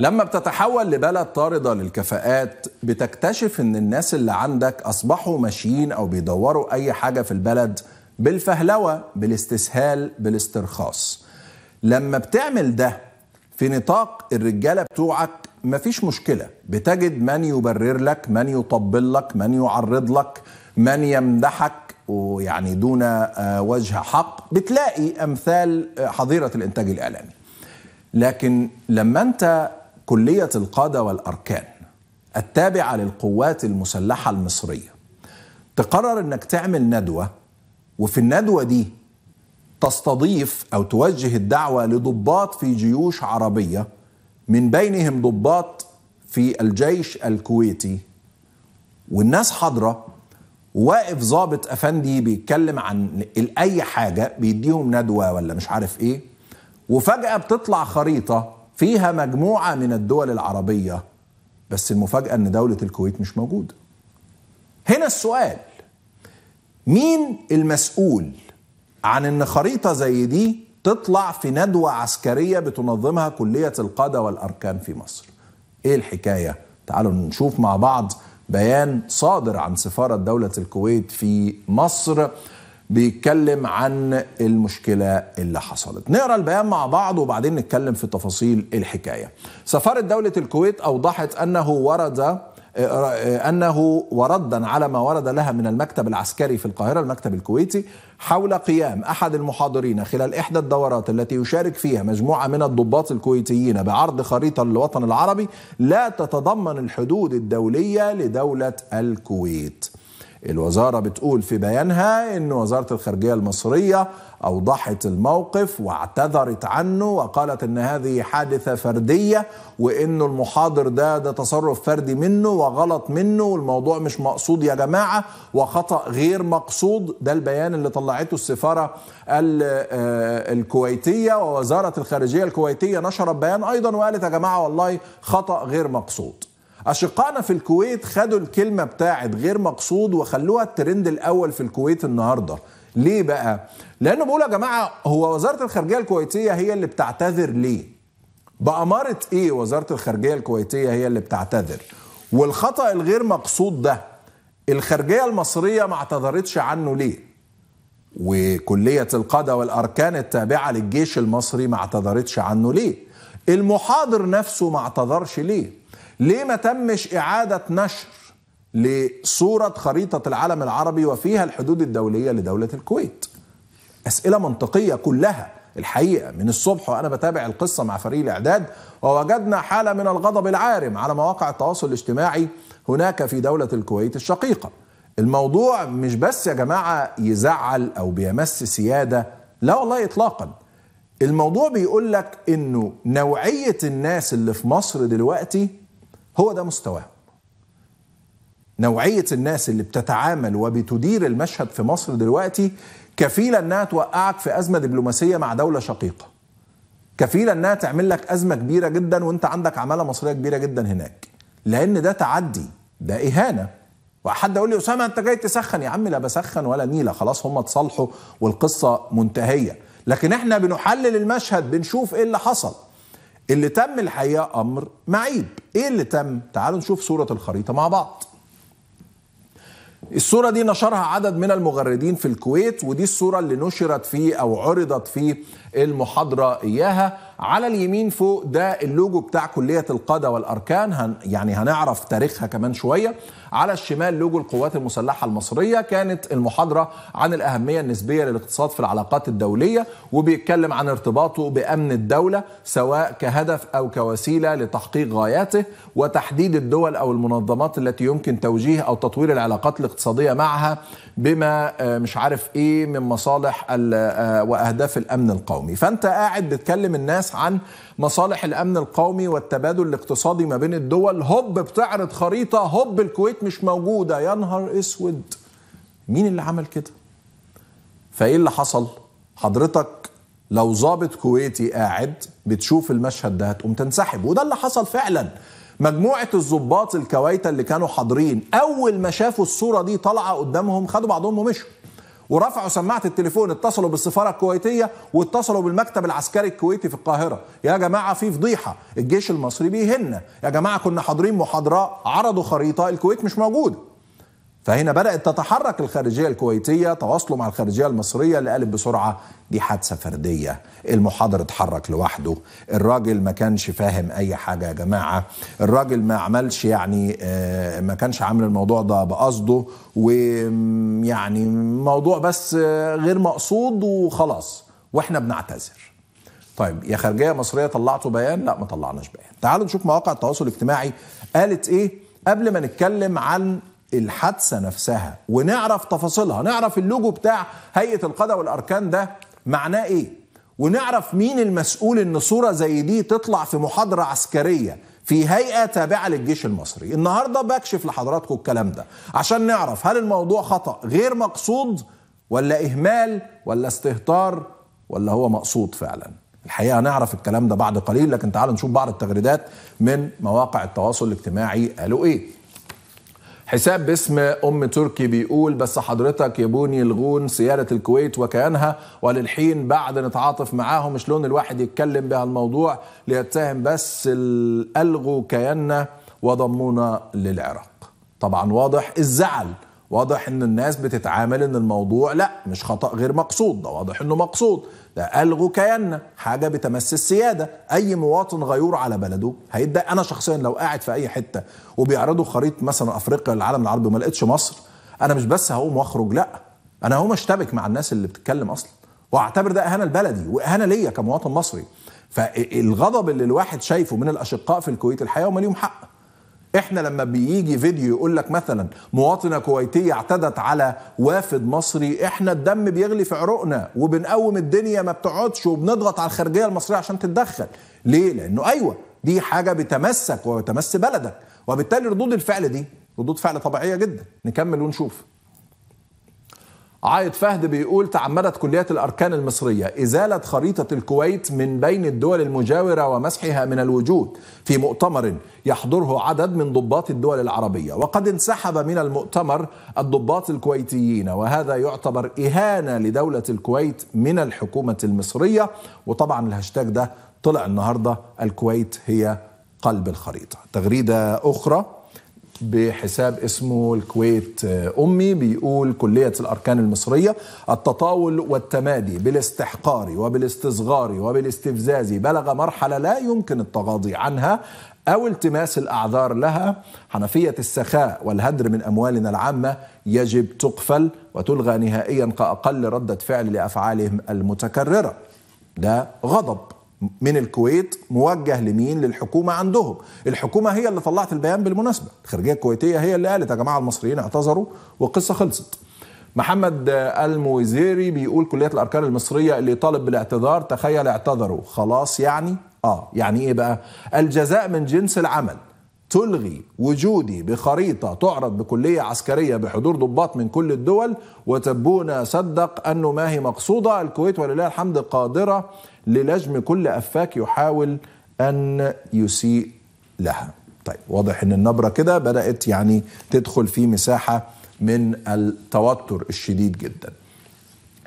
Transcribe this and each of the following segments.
لما بتتحول لبلد طاردة للكفاءات بتكتشف ان الناس اللي عندك اصبحوا ماشيين او بيدوروا اي حاجة في البلد بالفهلوة بالاستسهال بالاسترخاص لما بتعمل ده في نطاق الرجالة بتوعك مفيش مشكلة بتجد من يبرر لك من يطبل لك من يعرض لك من يمدحك ويعني دون آه، وجه حق بتلاقي امثال آه، حظيره الانتاج الاعلامي لكن لما انت كلية القادة والأركان التابعة للقوات المسلحة المصرية تقرر انك تعمل ندوة وفي الندوة دي تستضيف او توجه الدعوة لضباط في جيوش عربية من بينهم ضباط في الجيش الكويتي والناس حاضرة واقف ظابط افندي بيتكلم عن اي حاجة بيديهم ندوة ولا مش عارف ايه وفجأة بتطلع خريطة فيها مجموعة من الدول العربية بس المفاجأة أن دولة الكويت مش موجودة هنا السؤال مين المسؤول عن أن خريطة زي دي تطلع في ندوة عسكرية بتنظمها كلية القادة والأركان في مصر إيه الحكاية؟ تعالوا نشوف مع بعض بيان صادر عن سفارة دولة الكويت في مصر بيتكلم عن المشكلة اللي حصلت نقرأ البيان مع بعض وبعدين نتكلم في تفاصيل الحكاية سفارة دولة الكويت أوضحت أنه ورد آه، آه، أنه وردا على ما ورد لها من المكتب العسكري في القاهرة المكتب الكويتي حول قيام أحد المحاضرين خلال إحدى الدورات التي يشارك فيها مجموعة من الضباط الكويتيين بعرض خريطة للوطن العربي لا تتضمن الحدود الدولية لدولة الكويت الوزارة بتقول في بيانها أن وزارة الخارجية المصرية أوضحت الموقف واعتذرت عنه وقالت أن هذه حادثة فردية وأنه المحاضر ده ده تصرف فردي منه وغلط منه والموضوع مش مقصود يا جماعة وخطأ غير مقصود ده البيان اللي طلعته السفارة آه، الكويتية ووزارة الخارجية الكويتية نشرت بيان أيضا وقالت يا جماعة والله خطأ غير مقصود أشقائنا في الكويت خدوا الكلمة بتاعت غير مقصود وخلوها الترند الأول في الكويت النهاردة ليه بقى؟ لأنه بيقولوا يا جماعة هو وزارة الخارجية الكويتية هي اللي بتعتذر ليه؟ بأمارة إيه وزارة الخارجية الكويتية هي اللي بتعتذر؟ والخطأ الغير مقصود ده الخارجية المصرية ما اعتذرتش عنه ليه؟ وكلية القادة والأركان التابعة للجيش المصري ما اعتذرتش عنه ليه؟ المحاضر نفسه ما اعتذرش ليه؟ ليه ما تمش إعادة نشر لصورة خريطة العالم العربي وفيها الحدود الدولية لدولة الكويت أسئلة منطقية كلها الحقيقة من الصبح وأنا بتابع القصة مع فريق الإعداد ووجدنا حالة من الغضب العارم على مواقع التواصل الاجتماعي هناك في دولة الكويت الشقيقة الموضوع مش بس يا جماعة يزعل أو بيمس سيادة لا والله إطلاقا الموضوع بيقول لك إنه نوعية الناس اللي في مصر دلوقتي هو ده مستواهم نوعية الناس اللي بتتعامل وبتدير المشهد في مصر دلوقتي كفيلة انها توقعك في ازمة دبلوماسية مع دولة شقيقة كفيلة انها تعمل لك ازمة كبيرة جدا وانت عندك عمالة مصرية كبيرة جدا هناك لان ده تعدي ده اهانة وحد يقول لي اسامة انت جاي تسخن يا عم لا بسخن ولا نيلة خلاص هم اتصالحوا والقصة منتهية لكن احنا بنحلل المشهد بنشوف ايه اللي حصل اللي تم الحقيقه امر معيب ايه اللي تم تعالوا نشوف صوره الخريطه مع بعض الصورة دي نشرها عدد من المغردين في الكويت ودي الصورة اللي نشرت في أو عرضت في المحاضرة إياها على اليمين فوق ده اللوجو بتاع كلية القادة والأركان هن يعني هنعرف تاريخها كمان شوية على الشمال لوجو القوات المسلحة المصرية كانت المحاضرة عن الأهمية النسبية للاقتصاد في العلاقات الدولية وبيتكلم عن ارتباطه بأمن الدولة سواء كهدف أو كوسيلة لتحقيق غاياته وتحديد الدول أو المنظمات التي يمكن توجيه أو تطوير العلاقات الاقتصادية معها بما آه، مش عارف إيه من مصالح آه، وأهداف الأمن القومي فأنت قاعد بتكلم الناس عن مصالح الامن القومي والتبادل الاقتصادي ما بين الدول هوب بتعرض خريطه هوب الكويت مش موجوده يا نهار اسود مين اللي عمل كده فايه اللي حصل حضرتك لو ظابط كويتي قاعد بتشوف المشهد ده هتقوم تنسحب وده اللي حصل فعلا مجموعة الظباط الكويتة اللي كانوا حاضرين أول ما شافوا الصورة دي طالعة قدامهم خدوا بعضهم ومشوا ورفعوا سماعه التليفون اتصلوا بالسفاره الكويتيه واتصلوا بالمكتب العسكري الكويتي في القاهره يا جماعه في فضيحه الجيش المصري بيهنا يا جماعه كنا حاضرين محاضره عرضوا خريطه الكويت مش موجوده فهنا بدأت تتحرك الخارجية الكويتية تواصلوا مع الخارجية المصرية اللي قالت بسرعة دي حادثة فردية المحاضر اتحرك لوحده الراجل ما كانش فاهم أي حاجة يا جماعة الراجل ما عملش يعني آه، ما كانش عامل الموضوع ده بقصده ويعني موضوع بس آه، غير مقصود وخلاص واحنا بنعتذر طيب يا خارجية مصرية طلعتوا بيان لا ما طلعناش بيان تعالوا نشوف مواقع التواصل الاجتماعي قالت ايه قبل ما نتكلم عن الحادثه نفسها ونعرف تفاصيلها نعرف اللوجو بتاع هيئه القضاء والاركان ده معناه ايه ونعرف مين المسؤول ان صوره زي دي تطلع في محاضره عسكريه في هيئه تابعه للجيش المصري النهارده بكشف لحضراتكم الكلام ده عشان نعرف هل الموضوع خطا غير مقصود ولا اهمال ولا استهتار ولا هو مقصود فعلا الحقيقه هنعرف الكلام ده بعد قليل لكن تعالوا نشوف بعض التغريدات من مواقع التواصل الاجتماعي قالوا ايه حساب باسم أم تركي بيقول بس حضرتك يا بوني الغون سيادة الكويت وكيانها وللحين بعد نتعاطف معاهم شلون الواحد يتكلم بهالموضوع ليتهم بس ألغوا كياننا وضمونا للعراق طبعا واضح الزعل واضح ان الناس بتتعامل ان الموضوع لا مش خطا غير مقصود ده واضح انه مقصود ده الغوا كياننا حاجه بتمس السياده اي مواطن غيور على بلده هيتضايق انا شخصيا لو قاعد في اي حته وبيعرضوا خريطه مثلا افريقيا للعالم العربي وما لقيتش مصر انا مش بس هقوم واخرج لا انا هقوم اشتبك مع الناس اللي بتتكلم اصلا واعتبر ده اهانه لبلدي واهانه ليا كمواطن مصري فالغضب اللي الواحد شايفه من الاشقاء في الكويت الحقيقه هم ليهم حق احنا لما بيجي فيديو يقول لك مثلا مواطنه كويتيه اعتدت على وافد مصري احنا الدم بيغلي في عروقنا وبنقوم الدنيا ما بتقعدش وبنضغط على الخارجيه المصريه عشان تتدخل ليه لانه ايوه دي حاجه بتمسك وتمس بلدك وبالتالي ردود الفعل دي ردود فعل طبيعيه جدا نكمل ونشوف عايد فهد بيقول تعمدت كليات الأركان المصرية إزالة خريطة الكويت من بين الدول المجاورة ومسحها من الوجود في مؤتمر يحضره عدد من ضباط الدول العربية وقد انسحب من المؤتمر الضباط الكويتيين وهذا يعتبر إهانة لدولة الكويت من الحكومة المصرية وطبعا الهاشتاج ده طلع النهاردة الكويت هي قلب الخريطة تغريدة أخرى بحساب اسمه الكويت آه، أمي بيقول كلية الأركان المصرية التطاول والتمادي بالاستحقار وبالاستصغار وبالاستفزاز بلغ مرحلة لا يمكن التغاضي عنها أو التماس الأعذار لها حنفية السخاء والهدر من أموالنا العامة يجب تقفل وتلغى نهائيا كأقل ردة فعل لأفعالهم المتكررة ده غضب من الكويت موجه لمين للحكومة عندهم الحكومة هي اللي طلعت البيان بالمناسبة الخارجية الكويتية هي اللي قالت يا جماعة المصريين اعتذروا والقصة خلصت محمد الموزيري بيقول كلية الأركان المصرية اللي طالب بالاعتذار تخيل اعتذروا خلاص يعني آه يعني إيه بقى الجزاء من جنس العمل تلغي وجودي بخريطة تعرض بكلية عسكرية بحضور ضباط من كل الدول وتبونا صدق أنه ما هي مقصودة الكويت ولله الحمد قادرة للجم كل أفاك يحاول أن يسيء لها طيب واضح أن النبرة كده بدأت يعني تدخل في مساحة من التوتر الشديد جدا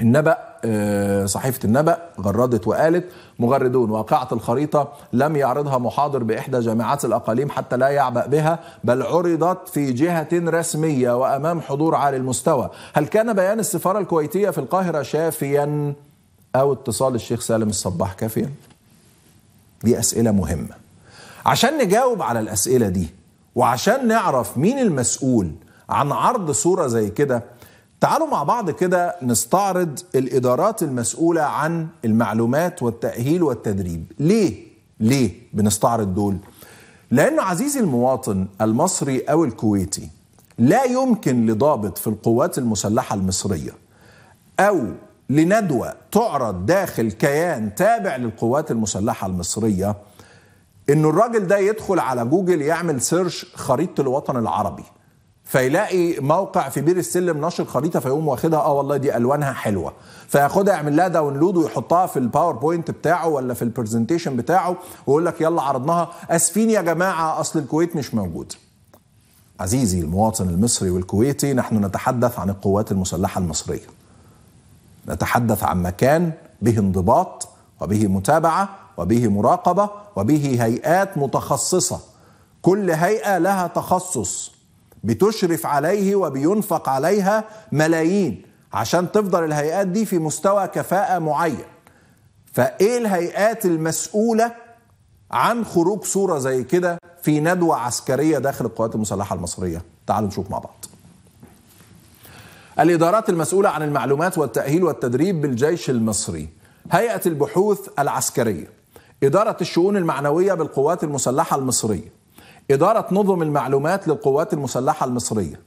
النبأ آه، صحيفة النبأ غردت وقالت مغردون واقعة الخريطة لم يعرضها محاضر بإحدى جامعات الأقاليم حتى لا يعبأ بها بل عرضت في جهة رسمية وأمام حضور عالي المستوى هل كان بيان السفارة الكويتية في القاهرة شافيا أو اتصال الشيخ سالم الصباح كافيا دي أسئلة مهمة عشان نجاوب على الأسئلة دي وعشان نعرف مين المسؤول عن عرض صورة زي كده تعالوا مع بعض كده نستعرض الادارات المسؤوله عن المعلومات والتاهيل والتدريب ليه ليه بنستعرض دول لانه عزيزي المواطن المصري او الكويتي لا يمكن لضابط في القوات المسلحه المصريه او لندوه تعرض داخل كيان تابع للقوات المسلحه المصريه انه الراجل ده يدخل على جوجل يعمل سيرش خريطه الوطن العربي فيلاقي موقع في بير السلم نشر خريطه فيقوم واخدها اه والله دي الوانها حلوه فياخدها يعمل لها داونلود ويحطها في الباوربوينت بتاعه ولا في البرزنتيشن بتاعه ويقول لك يلا عرضناها اسفين يا جماعه اصل الكويت مش موجود عزيزي المواطن المصري والكويتي نحن نتحدث عن القوات المسلحه المصريه نتحدث عن مكان به انضباط وبه متابعه وبه مراقبه وبه هيئات متخصصه كل هيئه لها تخصص بتشرف عليه وبينفق عليها ملايين عشان تفضل الهيئات دي في مستوى كفاءة معين فايه الهيئات المسؤولة عن خروج صورة زي كده في ندوة عسكرية داخل القوات المسلحة المصرية تعالوا نشوف مع بعض الإدارات المسؤولة عن المعلومات والتأهيل والتدريب بالجيش المصري هيئة البحوث العسكرية إدارة الشؤون المعنوية بالقوات المسلحة المصرية إدارة نظم المعلومات للقوات المسلحة المصرية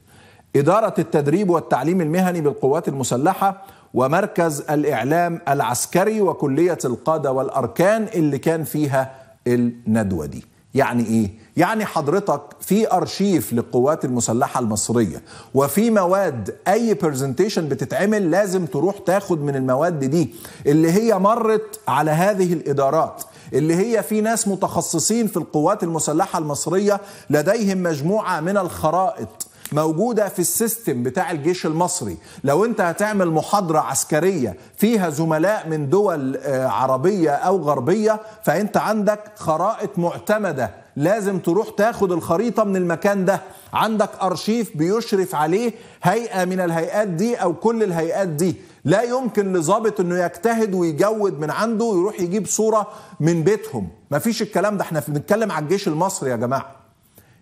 إدارة التدريب والتعليم المهني بالقوات المسلحة ومركز الإعلام العسكري وكلية القادة والأركان اللي كان فيها الندوة دي يعني إيه؟ يعني حضرتك في أرشيف للقوات المسلحة المصرية وفي مواد أي برزنتيشن بتتعمل لازم تروح تاخد من المواد دي اللي هي مرت على هذه الإدارات اللي هي في ناس متخصصين في القوات المسلحة المصرية لديهم مجموعة من الخرائط موجودة في السيستم بتاع الجيش المصري لو انت هتعمل محاضرة عسكرية فيها زملاء من دول آه، عربية أو غربية فأنت عندك خرائط معتمدة لازم تروح تاخد الخريطه من المكان ده عندك ارشيف بيشرف عليه هيئه من الهيئات دي او كل الهيئات دي لا يمكن لظابط انه يجتهد ويجود من عنده ويروح يجيب صوره من بيتهم مفيش الكلام ده احنا بنتكلم على الجيش المصري يا جماعه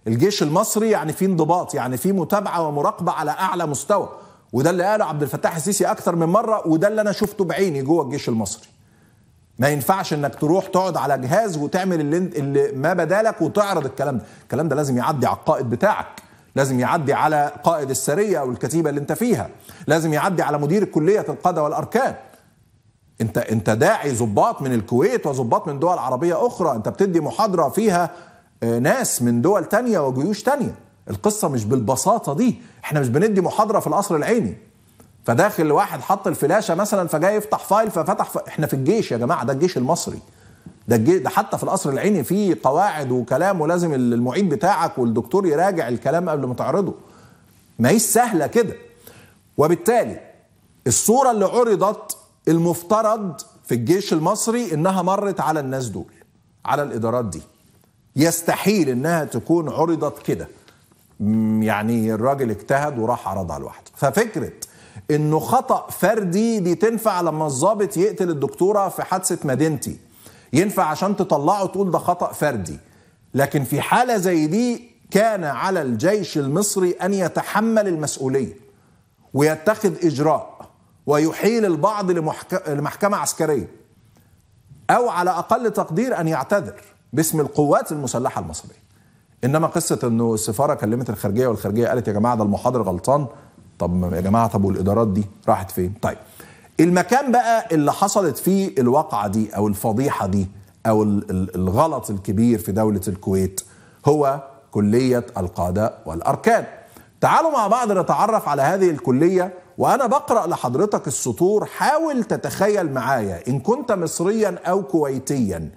الجيش المصري يعني فيه انضباط يعني فيه متابعه ومراقبه على اعلى مستوى وده اللي قاله عبد الفتاح السيسي اكثر من مره وده اللي انا شفته بعيني جوه الجيش المصري ما ينفعش انك تروح تقعد على جهاز وتعمل اللي, اللي ما بدالك وتعرض الكلام ده الكلام ده لازم يعدي على القائد بتاعك لازم يعدي على قائد السريه او الكتيبه اللي انت فيها لازم يعدي على مدير الكليه القاده والاركان انت انت داعي ظباط من الكويت وظباط من دول عربيه اخرى انت بتدي محاضره فيها آه، ناس من دول تانية وجيوش تانية القصة مش بالبساطة دي احنا مش بندي محاضرة في القصر العيني فداخل واحد حط الفلاشه مثلا فجاي يفتح فايل ففتح ف... احنا في الجيش يا جماعه ده الجيش المصري ده الجيش ده حتى في القصر العيني في قواعد وكلام ولازم المعيد بتاعك والدكتور يراجع الكلام قبل ما تعرضه ما هيش سهله كده وبالتالي الصوره اللي عرضت المفترض في الجيش المصري انها مرت على الناس دول على الادارات دي يستحيل انها تكون عرضت كده يعني الراجل اجتهد وراح عرضها لوحده ففكره انه خطا فردي دي تنفع لما الضابط يقتل الدكتوره في حادثه مدينتي ينفع عشان تطلعه تقول ده خطا فردي لكن في حاله زي دي كان على الجيش المصري ان يتحمل المسؤوليه ويتخذ اجراء ويحيل البعض لمحكمه عسكريه او على اقل تقدير ان يعتذر باسم القوات المسلحه المصريه انما قصه انه السفاره كلمت الخارجيه والخارجيه قالت يا جماعه ده المحاضر غلطان طب يا جماعه طب والادارات دي راحت فين؟ طيب المكان بقى اللي حصلت فيه الواقعه دي او الفضيحه دي او الغلط الكبير في دوله الكويت هو كليه القاده والاركان. تعالوا مع بعض نتعرف على هذه الكليه وانا بقرا لحضرتك السطور حاول تتخيل معايا ان كنت مصريا او كويتيا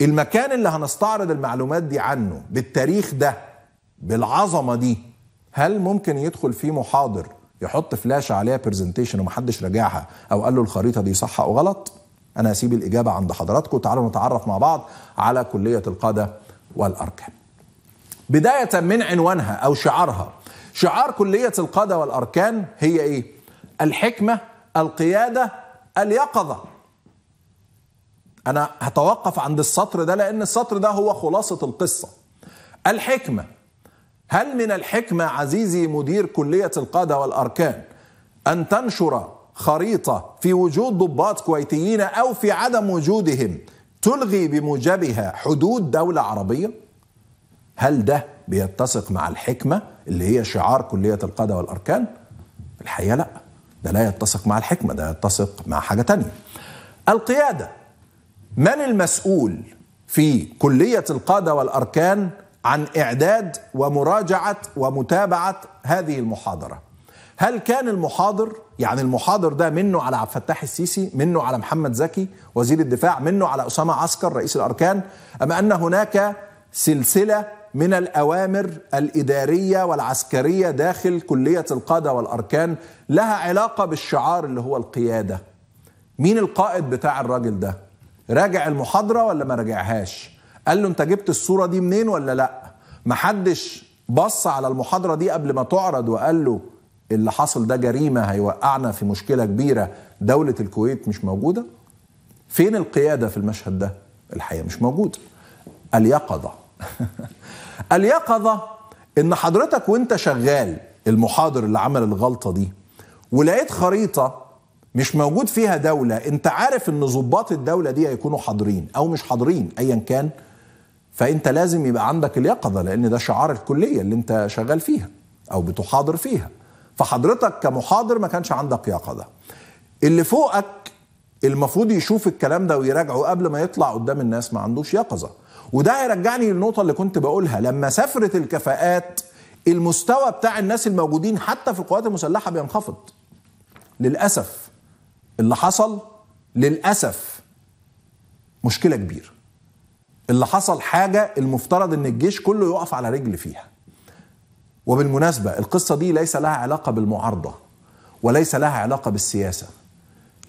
المكان اللي هنستعرض المعلومات دي عنه بالتاريخ ده بالعظمه دي هل ممكن يدخل فيه محاضر يحط فلاش عليها برزنتيشن ومحدش راجعها او قال له الخريطه دي صح او غلط انا هسيب الاجابه عند حضراتكم تعالوا نتعرف مع بعض على كليه القاده والاركان بدايه من عنوانها او شعارها شعار كليه القاده والاركان هي ايه الحكمه القياده اليقظه انا هتوقف عند السطر ده لان السطر ده هو خلاصه القصه الحكمه هل من الحكمة عزيزي مدير كلية القادة والأركان أن تنشر خريطة في وجود ضباط كويتيين أو في عدم وجودهم تلغي بموجبها حدود دولة عربية؟ هل ده بيتسق مع الحكمة اللي هي شعار كلية القادة والأركان؟ الحقيقة لا ده لا يتسق مع الحكمة ده يتسق مع حاجة تانية القيادة من المسؤول في كلية القادة والأركان عن إعداد ومراجعة ومتابعة هذه المحاضرة هل كان المحاضر يعني المحاضر ده منه على عبد الفتاح السيسي منه على محمد زكي وزير الدفاع منه على أسامة عسكر رئيس الأركان أم أن هناك سلسلة من الأوامر الإدارية والعسكرية داخل كلية القادة والأركان لها علاقة بالشعار اللي هو القيادة مين القائد بتاع الراجل ده راجع المحاضرة ولا ما راجعهاش قال له انت جبت الصورة دي منين ولا لا محدش بص على المحاضرة دي قبل ما تعرض وقال له اللي حصل ده جريمة هيوقعنا في مشكلة كبيرة دولة الكويت مش موجودة فين القيادة في المشهد ده الحقيقة مش موجودة اليقظة اليقظة ان حضرتك وانت شغال المحاضر اللي عمل الغلطة دي ولقيت خريطة مش موجود فيها دولة انت عارف ان ظباط الدولة دي هيكونوا حاضرين او مش حاضرين ايا كان فانت لازم يبقى عندك اليقظه لان ده شعار الكليه اللي انت شغال فيها او بتحاضر فيها فحضرتك كمحاضر ما كانش عندك يقظه اللي فوقك المفروض يشوف الكلام ده ويراجعه قبل ما يطلع قدام الناس ما عندوش يقظه وده هيرجعني للنقطه اللي كنت بقولها لما سافرت الكفاءات المستوى بتاع الناس الموجودين حتى في القوات المسلحه بينخفض للاسف اللي حصل للاسف مشكله كبيره اللي حصل حاجه المفترض ان الجيش كله يقف على رجل فيها وبالمناسبه القصه دي ليس لها علاقه بالمعارضه وليس لها علاقه بالسياسه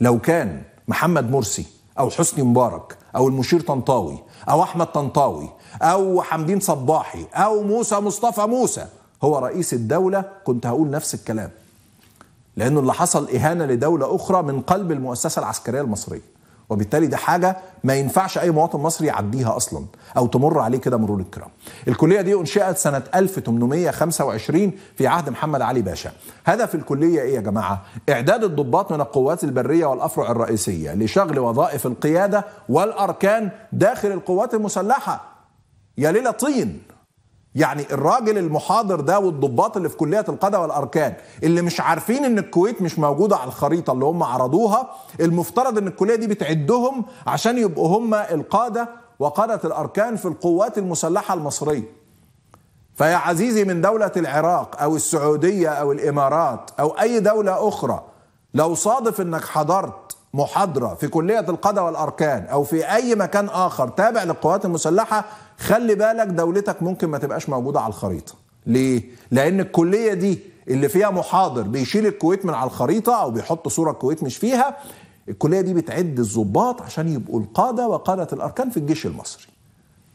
لو كان محمد مرسي او حسني مبارك او المشير طنطاوي او احمد طنطاوي او حمدين صباحي او موسى مصطفى موسى هو رئيس الدوله كنت هقول نفس الكلام لانه اللي حصل اهانه لدوله اخرى من قلب المؤسسه العسكريه المصريه وبالتالي ده حاجة ما ينفعش أي مواطن مصري يعديها أصلا أو تمر عليه كده مرور الكرام. الكلية دي أنشئت سنة 1825 في عهد محمد علي باشا. هدف الكلية إيه يا جماعة؟ إعداد الضباط من القوات البرية والأفرع الرئيسية لشغل وظائف القيادة والأركان داخل القوات المسلحة. يا ليلة طين يعني الراجل المحاضر ده والضباط اللي في كليه القضاء والاركان اللي مش عارفين ان الكويت مش موجوده على الخريطه اللي هم عرضوها المفترض ان الكليه دي بتعدهم عشان يبقوا هم القاده وقاده الاركان في القوات المسلحه المصريه فيا عزيزي من دولة العراق أو السعودية أو الإمارات أو أي دولة أخرى لو صادف أنك حضرت محاضرة في كلية القضاء والأركان أو في أي مكان آخر تابع للقوات المسلحة خلي بالك دولتك ممكن ما تبقاش موجودة على الخريطة ليه؟ لأن الكلية دي اللي فيها محاضر بيشيل الكويت من على الخريطة أو بيحط صورة الكويت مش فيها الكلية دي بتعد الزباط عشان يبقوا القادة وقادة الأركان في الجيش المصري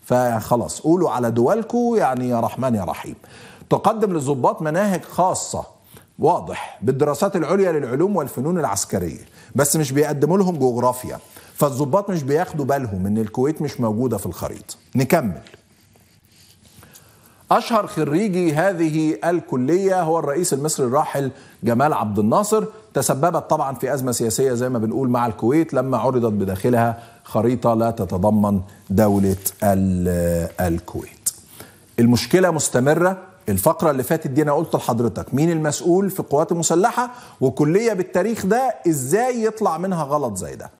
فخلاص قولوا على دولكم يعني يا رحمن يا رحيم تقدم للزباط مناهج خاصة واضح بالدراسات العليا للعلوم والفنون العسكريه بس مش بيقدموا لهم جغرافيا فالظباط مش بياخدوا بالهم ان الكويت مش موجوده في الخريطه نكمل اشهر خريجي هذه الكليه هو الرئيس المصري الراحل جمال عبد الناصر تسببت طبعا في ازمه سياسيه زي ما بنقول مع الكويت لما عرضت بداخلها خريطه لا تتضمن دوله الكويت المشكله مستمره الفقرة اللي فاتت دي أنا قلت لحضرتك مين المسؤول في القوات المسلحة وكلية بالتاريخ ده إزاي يطلع منها غلط زي ده